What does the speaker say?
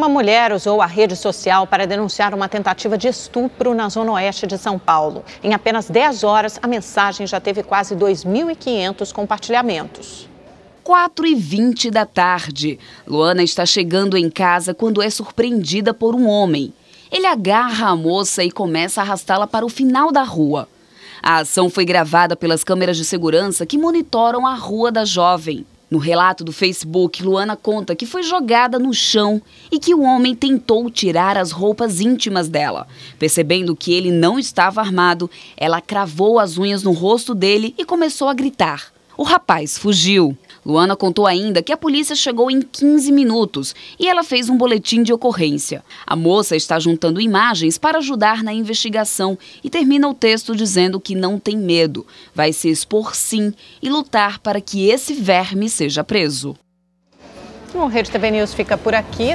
Uma mulher usou a rede social para denunciar uma tentativa de estupro na zona oeste de São Paulo. Em apenas 10 horas, a mensagem já teve quase 2.500 compartilhamentos. 4 e 20 da tarde. Luana está chegando em casa quando é surpreendida por um homem. Ele agarra a moça e começa a arrastá-la para o final da rua. A ação foi gravada pelas câmeras de segurança que monitoram a rua da jovem. No relato do Facebook, Luana conta que foi jogada no chão e que o homem tentou tirar as roupas íntimas dela. Percebendo que ele não estava armado, ela cravou as unhas no rosto dele e começou a gritar. O rapaz fugiu. Luana contou ainda que a polícia chegou em 15 minutos e ela fez um boletim de ocorrência. A moça está juntando imagens para ajudar na investigação e termina o texto dizendo que não tem medo, vai se expor sim e lutar para que esse verme seja preso. O Rede TV News fica por aqui.